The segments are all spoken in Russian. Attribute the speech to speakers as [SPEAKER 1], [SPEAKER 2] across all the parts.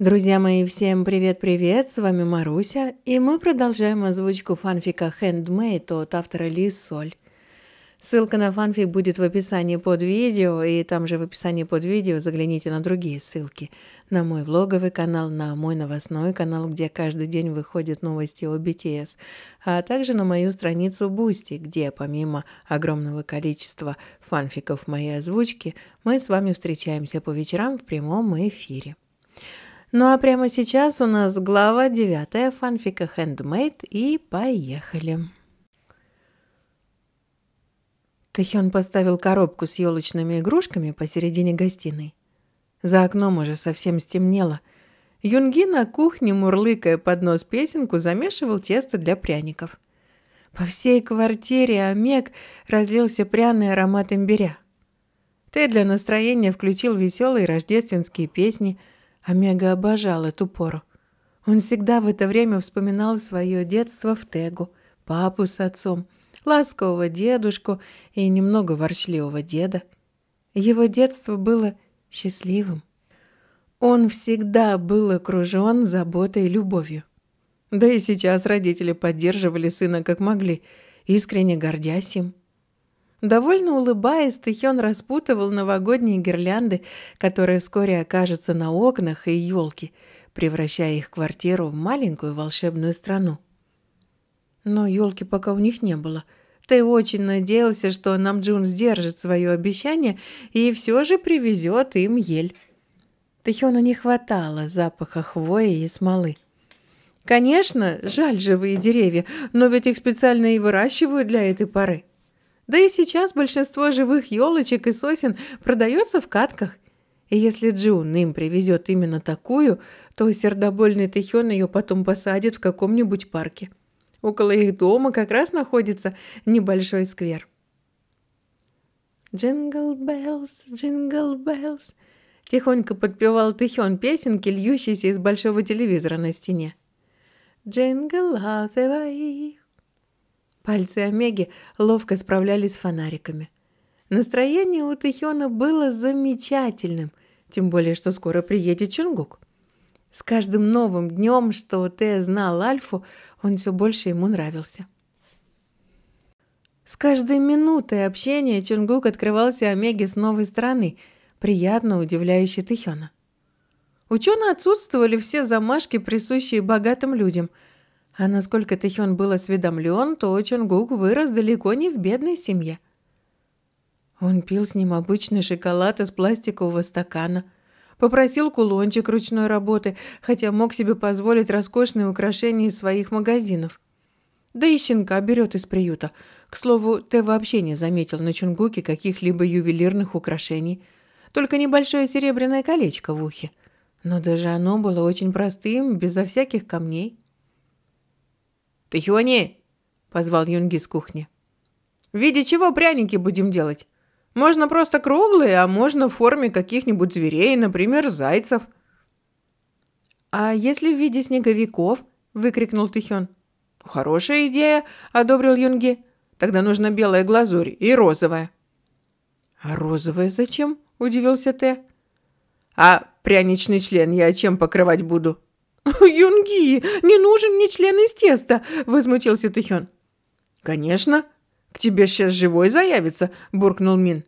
[SPEAKER 1] Друзья мои, всем привет-привет, с вами Маруся, и мы продолжаем озвучку фанфика Handmade от автора Лиз Соль. Ссылка на фанфик будет в описании под видео, и там же в описании под видео загляните на другие ссылки. На мой влоговый канал, на мой новостной канал, где каждый день выходят новости о BTS, а также на мою страницу Бусти, где помимо огромного количества фанфиков моей озвучки, мы с вами встречаемся по вечерам в прямом эфире. Ну а прямо сейчас у нас глава 9 фанфика Handmade и поехали. Тэхён поставил коробку с елочными игрушками посередине гостиной. За окном уже совсем стемнело. Юнги на кухне, мурлыкая под нос песенку, замешивал тесто для пряников. По всей квартире омег разлился пряный аромат имбиря. Ты для настроения включил веселые рождественские песни – Омега обожал эту пору. Он всегда в это время вспоминал свое детство в Тегу, папу с отцом, ласкового дедушку и немного ворчливого деда. Его детство было счастливым. Он всегда был окружен заботой и любовью. Да и сейчас родители поддерживали сына как могли, искренне гордясь им. Довольно улыбаясь, Тихён распутывал новогодние гирлянды, которые вскоре окажутся на окнах и елке, превращая их квартиру в маленькую волшебную страну. Но елки пока у них не было. Ты очень надеялся, что Намджун сдержит свое обещание и все же привезет им ель. Тэхёну не хватало запаха хвои и смолы. Конечно, жаль живые деревья, но ведь их специально и выращивают для этой поры. Да и сейчас большинство живых елочек и сосен продается в катках. И если Джун им привезет именно такую, то сердобольный Тэхён ее потом посадит в каком-нибудь парке. Около их дома как раз находится небольшой сквер. «Джингл Беллс, Джингл Беллс», — тихонько подпевал Тэхён песенки, льющиеся из большого телевизора на стене. «Джингл Лаутевай, Пальцы Омеги ловко справлялись с фонариками. Настроение у Тэхёна было замечательным, тем более, что скоро приедет Чунгук. С каждым новым днем, что Тэ знал Альфу, он все больше ему нравился. С каждой минутой общения Чунгук открывался Омеге с новой стороны, приятно удивляющий Тэхёна. Ученые отсутствовали все замашки, присущие богатым людям – а насколько Тэхён был осведомлен, то Чонгук вырос далеко не в бедной семье. Он пил с ним обычный шоколад из пластикового стакана, попросил кулончик ручной работы, хотя мог себе позволить роскошные украшения из своих магазинов. Да и щенка берет из приюта. К слову, Тэ вообще не заметил на Чунгуке каких-либо ювелирных украшений. Только небольшое серебряное колечко в ухе. Но даже оно было очень простым, безо всяких камней. Ты Хиони!» – позвал Юнги с кухни. «В виде чего пряники будем делать? Можно просто круглые, а можно в форме каких-нибудь зверей, например, зайцев». «А если в виде снеговиков?» – выкрикнул Тихён. «Хорошая идея!» – одобрил Юнги. «Тогда нужна белая глазурь и розовая». «А розовая зачем?» – удивился Т. «А пряничный член я чем покрывать буду?» «Юнги, не нужен мне член из теста!» – возмутился Тэхён. «Конечно. К тебе сейчас живой заявится!» – буркнул Мин.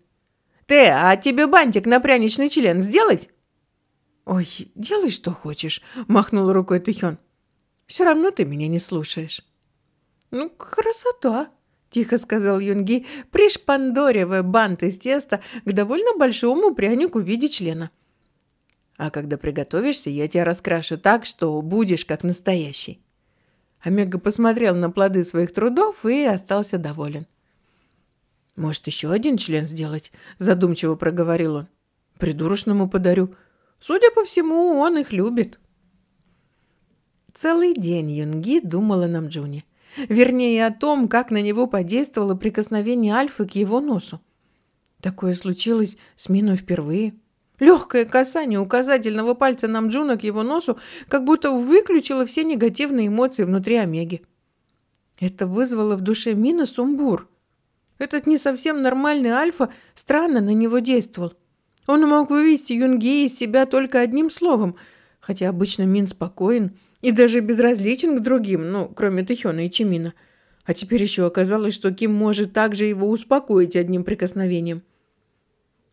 [SPEAKER 1] «Ты, а тебе бантик на пряничный член сделать?» «Ой, делай, что хочешь!» – махнул рукой Тэхён. «Все равно ты меня не слушаешь». «Ну, красота!» – тихо сказал Юнги, пришпандоривая бант из теста к довольно большому прянику в виде члена. – а когда приготовишься, я тебя раскрашу так, что будешь как настоящий». Омега посмотрел на плоды своих трудов и остался доволен. «Может, еще один член сделать?» – задумчиво проговорил он. «Придурочному подарю. Судя по всему, он их любит». Целый день Юнги думала о Намджуне, Вернее, о том, как на него подействовало прикосновение Альфы к его носу. Такое случилось с Миной впервые. Легкое касание указательного пальца Намджуна к его носу как будто выключило все негативные эмоции внутри Омеги. Это вызвало в душе Мина сумбур. Этот не совсем нормальный Альфа странно на него действовал. Он мог вывести Юнге из себя только одним словом, хотя обычно Мин спокоен и даже безразличен к другим, ну, кроме Тэхёна и Чимина. А теперь еще оказалось, что Ким может также его успокоить одним прикосновением.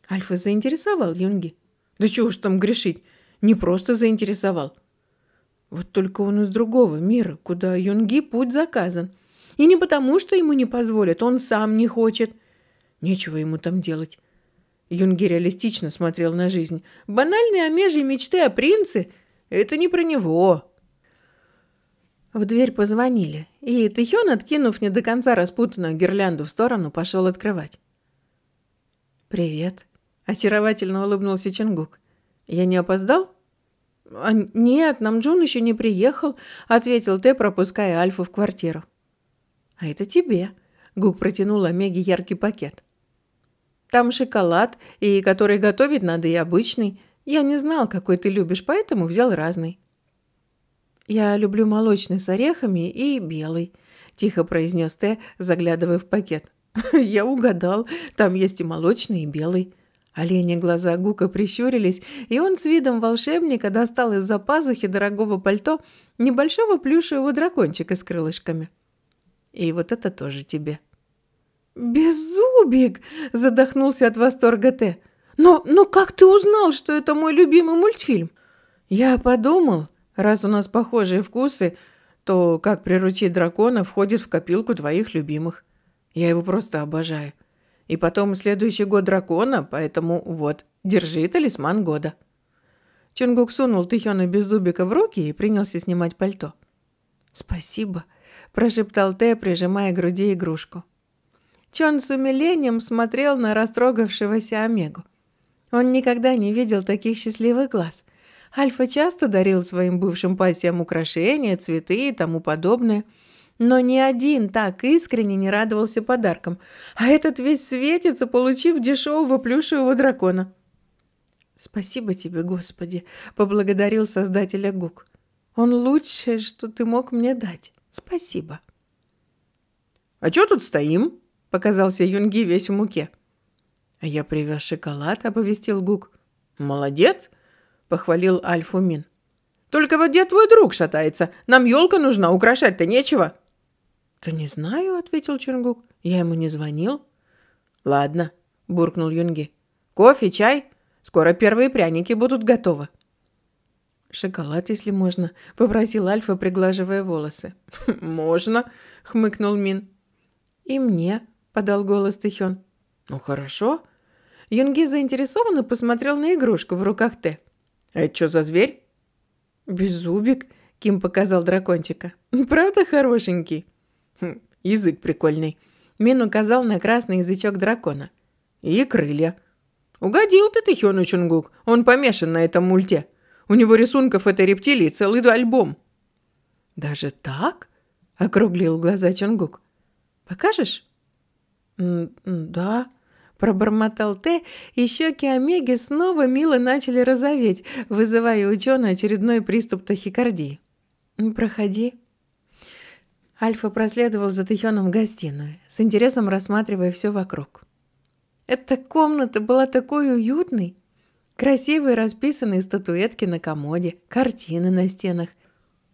[SPEAKER 1] Альфа заинтересовал Юнги. Да чего ж там грешить? Не просто заинтересовал. Вот только он из другого мира, куда Юнги путь заказан. И не потому, что ему не позволят, он сам не хочет. Нечего ему там делать. Юнги реалистично смотрел на жизнь. Банальные омежьи мечты о принце – это не про него. В дверь позвонили, и Тэхён, откинув не до конца распутанную гирлянду в сторону, пошел открывать. «Привет», Очаровательно улыбнулся Чингук. «Я не опоздал?» а «Нет, Намджун еще не приехал», — ответил Тэ, пропуская Альфу в квартиру. «А это тебе», — Гук протянул Омеге яркий пакет. «Там шоколад, и который готовить надо и обычный. Я не знал, какой ты любишь, поэтому взял разный». «Я люблю молочный с орехами и белый», — тихо произнес Тэ, заглядывая в пакет. «Я угадал, там есть и молочный, и белый». Олени глаза Гука прищурились, и он с видом волшебника достал из-за пазухи дорогого пальто небольшого плюшевого дракончика с крылышками. «И вот это тоже тебе». «Беззубик!» – задохнулся от восторга Т. «Но, но как ты узнал, что это мой любимый мультфильм?» «Я подумал, раз у нас похожие вкусы, то как приручить дракона входит в копилку твоих любимых. Я его просто обожаю». И потом следующий год дракона, поэтому вот, держи талисман года». Чонгук сунул Тихёну без зубика в руки и принялся снимать пальто. «Спасибо», – прошептал Тэ, прижимая к груди игрушку. Чон с умилением смотрел на растрогавшегося Омегу. Он никогда не видел таких счастливых глаз. Альфа часто дарил своим бывшим пассиям украшения, цветы и тому подобное – но ни один так искренне не радовался подаркам, а этот весь светится, получив дешевого плюшевого дракона. «Спасибо тебе, Господи!» — поблагодарил создателя Гук. «Он лучшее, что ты мог мне дать. Спасибо!» «А чё тут стоим?» — показался Юнги весь в муке. «А я привез шоколад», — оповестил Гук. «Молодец!» — похвалил Альфу Мин. «Только вот где твой друг шатается? Нам елка нужна, украшать-то нечего!» «Да не знаю», — ответил Чунгук. «Я ему не звонил». «Ладно», — буркнул Юнги. «Кофе, чай? Скоро первые пряники будут готовы». «Шоколад, если можно», — попросил Альфа, приглаживая волосы. «Хм, «Можно», — хмыкнул Мин. «И мне», — подал голос Тихён. «Ну хорошо». Юнги заинтересованно посмотрел на игрушку в руках Т. «А это что за зверь?» «Беззубик», — Ким показал дракончика. «Правда хорошенький?» язык прикольный. Мин указал на красный язычок дракона. И крылья. Угодил ты Тэхёну Чунгук. Он помешан на этом мульте. У него рисунков этой рептилии целый альбом. Даже так? Округлил глаза Чунгук. Покажешь? «Да», — пробормотал Т, и щеки Омеги снова мило начали розоветь, вызывая у Чона очередной приступ тахикардии. «Проходи», Альфа проследовал за Тихоном в гостиную, с интересом рассматривая все вокруг. Эта комната была такой уютной. Красивые расписанные статуэтки на комоде, картины на стенах.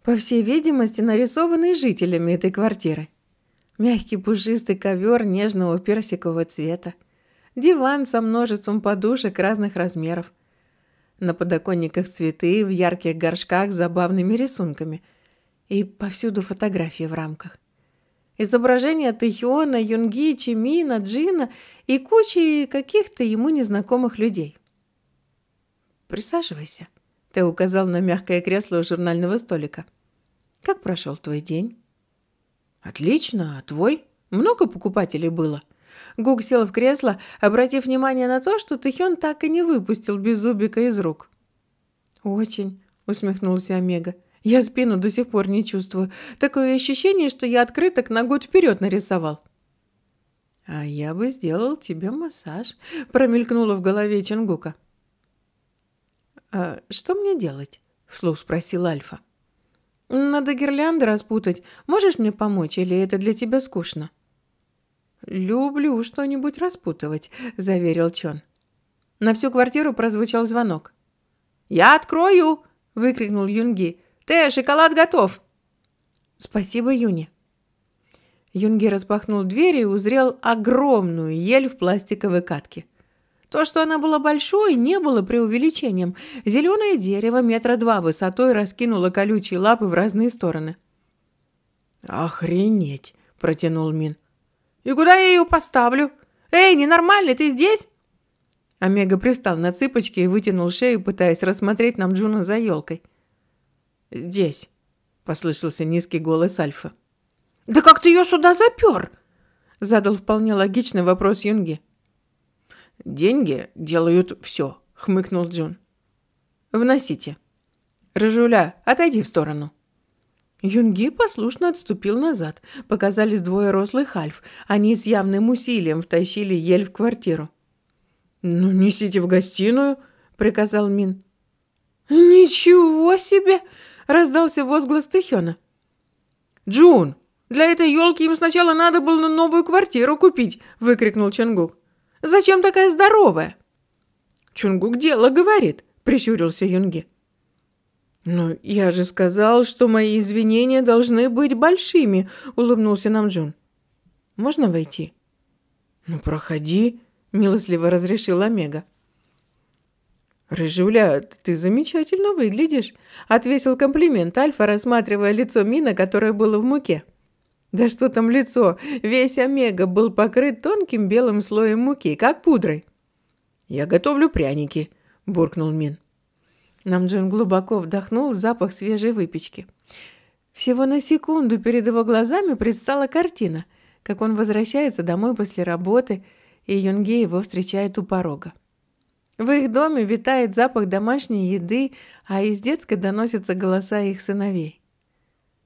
[SPEAKER 1] По всей видимости, нарисованные жителями этой квартиры. Мягкий пушистый ковер нежного персикового цвета. Диван со множеством подушек разных размеров. На подоконниках цветы в ярких горшках с забавными рисунками – и повсюду фотографии в рамках. Изображения Тэхиона, Юнги, Чимина, Джина и кучи каких-то ему незнакомых людей. «Присаживайся», — ты указал на мягкое кресло у журнального столика. «Как прошел твой день?» «Отлично, а твой? Много покупателей было?» Гук сел в кресло, обратив внимание на то, что Тэхён так и не выпустил беззубика из рук. «Очень», — усмехнулся Омега. Я спину до сих пор не чувствую. Такое ощущение, что я открыток на год вперед нарисовал. А я бы сделал тебе массаж, промелькнуло в голове Чангука. «А что мне делать? вслух спросил Альфа. Надо гирлянды распутать. Можешь мне помочь, или это для тебя скучно? Люблю что-нибудь распутывать, заверил Чон. На всю квартиру прозвучал звонок. «Я открою!» – выкрикнул Юнги. Ты, шоколад готов!» «Спасибо, Юни!» Юнги распахнул дверь и узрел огромную ель в пластиковой катке. То, что она была большой, не было преувеличением. Зеленое дерево метра два высотой раскинуло колючие лапы в разные стороны. «Охренеть!» – протянул Мин. «И куда я ее поставлю? Эй, ненормальный, ты здесь?» Омега пристал на цыпочки и вытянул шею, пытаясь рассмотреть нам Джуна за елкой. «Здесь», — послышался низкий голос Альфа. «Да как ты ее сюда запер?» — задал вполне логичный вопрос Юнги. «Деньги делают все», — хмыкнул Джун. «Вносите». «Рыжуля, отойди в сторону». Юнги послушно отступил назад. Показались двое рослых альф. Они с явным усилием втащили ель в квартиру. «Ну, несите в гостиную», — приказал Мин. «Ничего себе!» – раздался возглас Тихёна. «Джун, для этой елки им сначала надо было новую квартиру купить!» – выкрикнул Чунгук. «Зачем такая здоровая?» «Чунгук дело говорит», – прищурился Юнги. «Ну, я же сказал, что мои извинения должны быть большими», – улыбнулся нам Джун. «Можно войти?» «Ну, проходи», – милостливо разрешил Омега. «Рыжуля, ты замечательно выглядишь», — отвесил комплимент Альфа, рассматривая лицо Мина, которое было в муке. Да что там лицо, весь омега был покрыт тонким белым слоем муки, как пудрой. «Я готовлю пряники», — буркнул Мин. Намджин глубоко вдохнул запах свежей выпечки. Всего на секунду перед его глазами предстала картина, как он возвращается домой после работы, и Юнгей его встречает у порога. В их доме витает запах домашней еды, а из детской доносятся голоса их сыновей.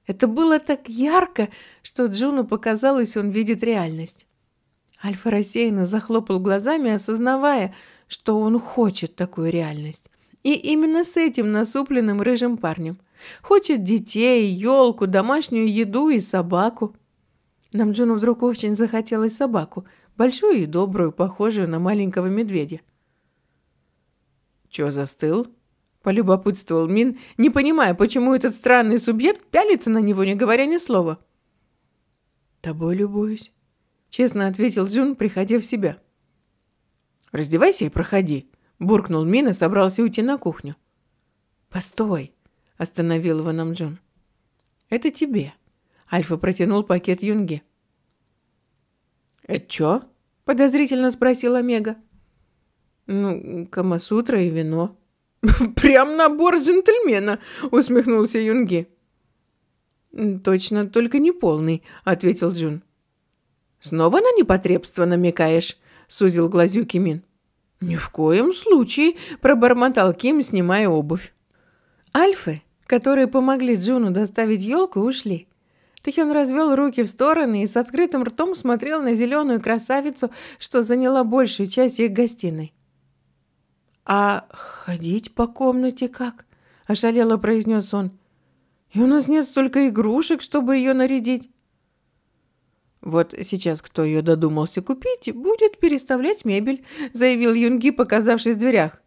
[SPEAKER 1] Это было так ярко, что Джуну показалось, он видит реальность. Альфа рассеянно захлопал глазами, осознавая, что он хочет такую реальность. И именно с этим насупленным рыжим парнем. Хочет детей, елку, домашнюю еду и собаку. Нам Джуну вдруг очень захотелось собаку, большую и добрую, похожую на маленького медведя. «Чё застыл?» – полюбопытствовал Мин, не понимая, почему этот странный субъект пялится на него, не говоря ни слова. «Тобой любуюсь», – честно ответил Джун, приходя в себя. «Раздевайся и проходи», – буркнул Мин и собрался уйти на кухню. «Постой», – остановил его нам Джун. «Это тебе», – Альфа протянул пакет Юнги. «Это чё?» – подозрительно спросил Омега. Ну, Камасутра и вино. Прям набор джентльмена, усмехнулся Юнги. Точно, только не полный, ответил Джун. Снова на непотребство намекаешь, сузил глазю Мин. Ни в коем случае, пробормотал Ким, снимая обувь. Альфы, которые помогли Джуну доставить елку, ушли. Тихон развел руки в стороны и с открытым ртом смотрел на зеленую красавицу, что заняла большую часть их гостиной. «А ходить по комнате как?» – ошалело произнес он. «И у нас нет столько игрушек, чтобы ее нарядить». «Вот сейчас кто ее додумался купить, будет переставлять мебель», – заявил Юнги, показавшись в дверях.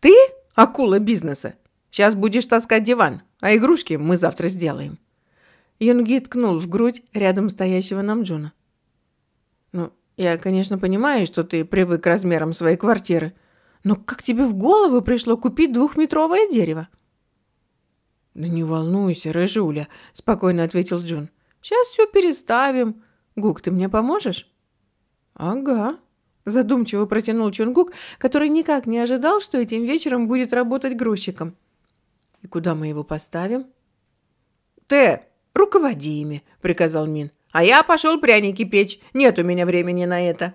[SPEAKER 1] «Ты – акула бизнеса. Сейчас будешь таскать диван, а игрушки мы завтра сделаем». Юнги ткнул в грудь рядом стоящего Намджуна. «Ну, я, конечно, понимаю, что ты привык к размерам своей квартиры», но как тебе в голову пришло купить двухметровое дерево? Да не волнуйся, рыжуля, спокойно ответил Джун. Сейчас все переставим. Гук, ты мне поможешь? Ага, задумчиво протянул Чунгук, который никак не ожидал, что этим вечером будет работать грузчиком. И куда мы его поставим? Ты руководи ими, приказал Мин. А я пошел пряники печь. Нет у меня времени на это.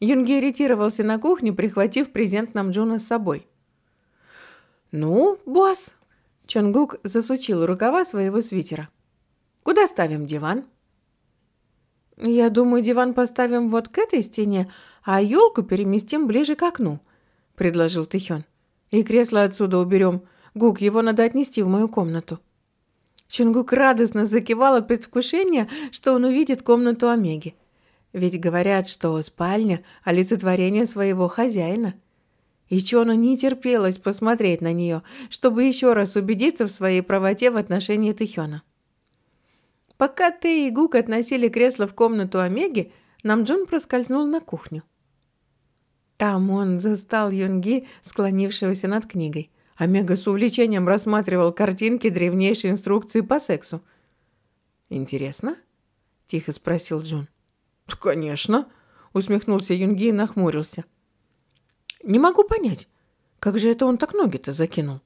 [SPEAKER 1] Юнги ретировался на кухню, прихватив презент Намджуна с собой. «Ну, босс!» Чонгук засучил рукава своего свитера. «Куда ставим диван?» «Я думаю, диван поставим вот к этой стене, а елку переместим ближе к окну», — предложил Тихён. «И кресло отсюда уберем. Гук, его надо отнести в мою комнату». Чонгук радостно закивал от предвкушения, что он увидит комнату Омеги. Ведь говорят, что спальня – олицетворение своего хозяина. И Чону не терпелось посмотреть на нее, чтобы еще раз убедиться в своей правоте в отношении Тэхёна. Пока Тэ и Гук относили кресло в комнату Омеги, Намджун проскользнул на кухню. Там он застал Юнги, склонившегося над книгой. Омега с увлечением рассматривал картинки древнейшей инструкции по сексу. «Интересно?» – тихо спросил Джун. «Конечно», — усмехнулся Юнги и нахмурился. «Не могу понять, как же это он так ноги-то закинул?»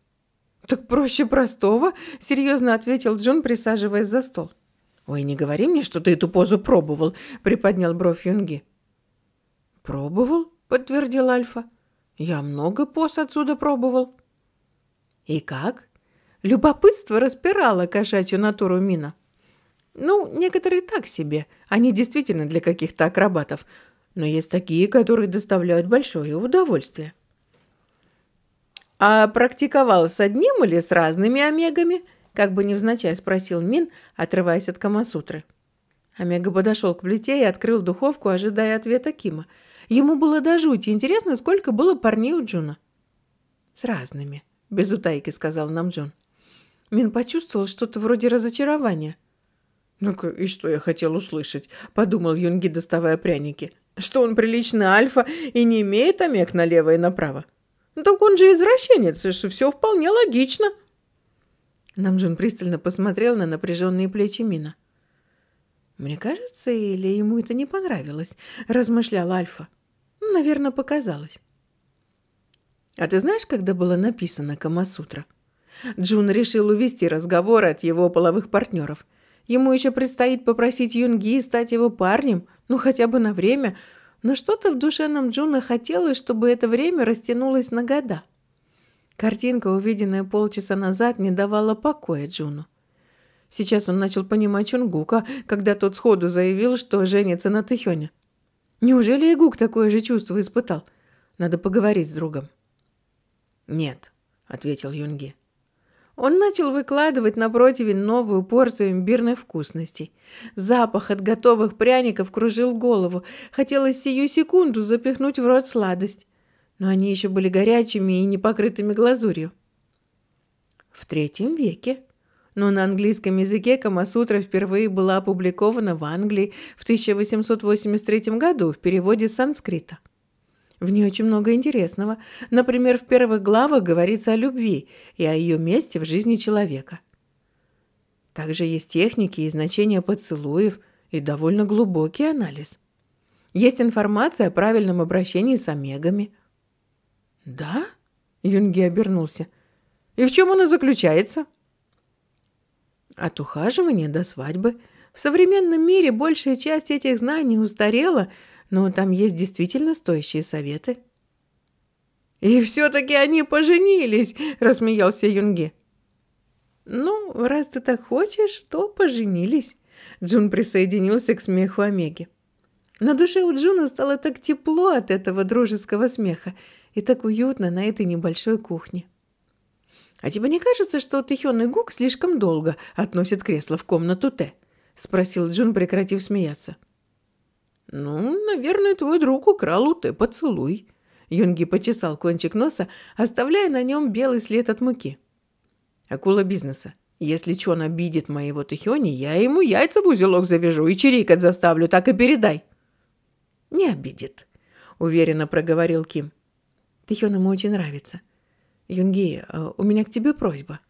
[SPEAKER 1] «Так проще простого», — серьезно ответил Джун, присаживаясь за стол. «Ой, не говори мне, что ты эту позу пробовал», — приподнял бровь Юнги. «Пробовал?» — подтвердил Альфа. «Я много поз отсюда пробовал». «И как?» Любопытство распирало кошачью натуру Мина. Ну, некоторые так себе, они действительно для каких-то акробатов, но есть такие, которые доставляют большое удовольствие. «А практиковал с одним или с разными омегами?» – как бы невзначай спросил Мин, отрываясь от Камасутры. Омега подошел к плите и открыл духовку, ожидая ответа Кима. Ему было до жути интересно, сколько было парней у Джуна. «С разными», – без утайки сказал нам Джун. Мин почувствовал что-то вроде разочарования – «Ну-ка, и что я хотел услышать?» – подумал Юнги, доставая пряники. «Что он приличный альфа и не имеет омег налево и направо?» ну, «Так он же извращенец, и что все вполне логично». Намджун пристально посмотрел на напряженные плечи Мина. «Мне кажется, или ему это не понравилось?» – размышлял Альфа. «Ну, «Наверное, показалось». «А ты знаешь, когда было написано Камасутра?» Джун решил увести разговор от его половых партнеров – Ему еще предстоит попросить Юнги стать его парнем, ну хотя бы на время, но что-то в душе нам Намджуна хотелось, чтобы это время растянулось на года. Картинка, увиденная полчаса назад, не давала покоя Джуну. Сейчас он начал понимать Чунгука, когда тот сходу заявил, что женится на Тэхёне. Неужели и Гук такое же чувство испытал? Надо поговорить с другом. «Нет», — ответил Юнги. Он начал выкладывать на противень новую порцию имбирной вкусностей. Запах от готовых пряников кружил голову. Хотелось сию секунду запихнуть в рот сладость. Но они еще были горячими и не покрытыми глазурью. В третьем веке. Но на английском языке Камасутра впервые была опубликована в Англии в 1883 году в переводе с санскрита. В ней очень много интересного. Например, в первых главах говорится о любви и о ее месте в жизни человека. Также есть техники и значения поцелуев и довольно глубокий анализ. Есть информация о правильном обращении с омегами. «Да?» – Юнги обернулся. «И в чем она заключается?» От ухаживания до свадьбы. В современном мире большая часть этих знаний устарела – но там есть действительно стоящие советы». «И все-таки они поженились!» – рассмеялся Юнги. «Ну, раз ты так хочешь, то поженились!» Джун присоединился к смеху Омеги. На душе у Джуна стало так тепло от этого дружеского смеха и так уютно на этой небольшой кухне. «А тебе не кажется, что Тэхён и Гук слишком долго относят кресло в комнату Т?» – спросил Джун, прекратив смеяться. – «Ну, наверное, твой друг украл у Т поцелуй». Юнги почесал кончик носа, оставляя на нем белый след от муки. «Акула бизнеса. Если Чон обидит моего Тэхёни, я ему яйца в узелок завяжу и чирикать заставлю, так и передай». «Не обидит», — уверенно проговорил Ким. «Тэхён ему очень нравится. Юнги, э, у меня к тебе просьба».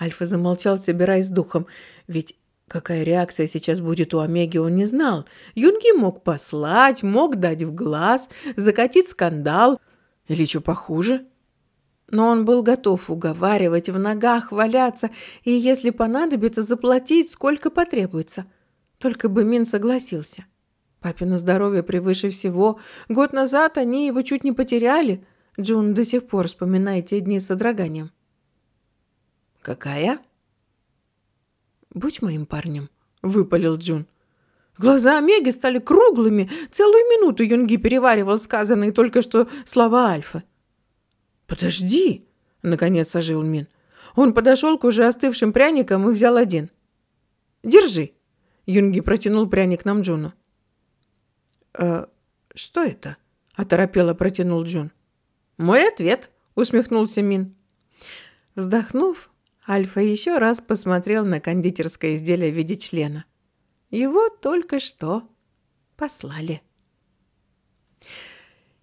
[SPEAKER 1] Альфа замолчал, собираясь с духом, ведь Какая реакция сейчас будет у Омеги, он не знал. Юнги мог послать, мог дать в глаз, закатить скандал или что похуже. Но он был готов уговаривать, в ногах валяться и, если понадобится, заплатить, сколько потребуется. Только бы Мин согласился. Папино здоровье превыше всего. Год назад они его чуть не потеряли. Джун до сих пор вспоминает те дни с содроганием. «Какая?» «Будь моим парнем», — выпалил Джун. Глаза Омеги стали круглыми. Целую минуту Юнги переваривал сказанные только что слова Альфа. «Подожди!» — наконец ожил Мин. Он подошел к уже остывшим пряникам и взял один. «Держи!» — Юнги протянул пряник нам Джуну. «Э, что это?» — оторопело протянул Джун. «Мой ответ!» — усмехнулся Мин. Вздохнув, Альфа еще раз посмотрел на кондитерское изделие в виде члена. Его только что послали.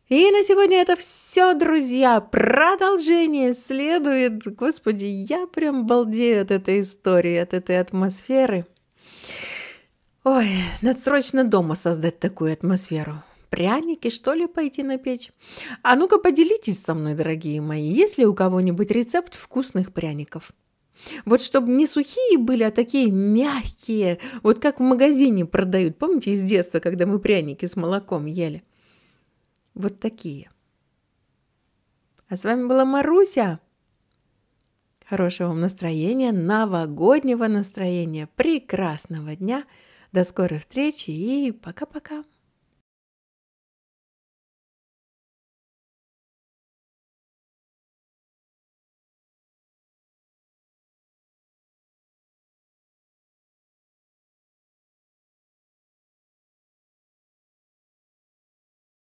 [SPEAKER 1] И на сегодня это все, друзья. Продолжение следует. Господи, я прям балдею от этой истории, от этой атмосферы. Ой, надо срочно дома создать такую атмосферу. Пряники, что ли, пойти на печь? А ну-ка поделитесь со мной, дорогие мои, есть ли у кого-нибудь рецепт вкусных пряников? Вот чтобы не сухие были, а такие мягкие, вот как в магазине продают, помните, из детства, когда мы пряники с молоком ели? Вот такие. А с вами была Маруся. Хорошего вам настроения, новогоднего настроения, прекрасного дня. До скорой встречи и пока-пока.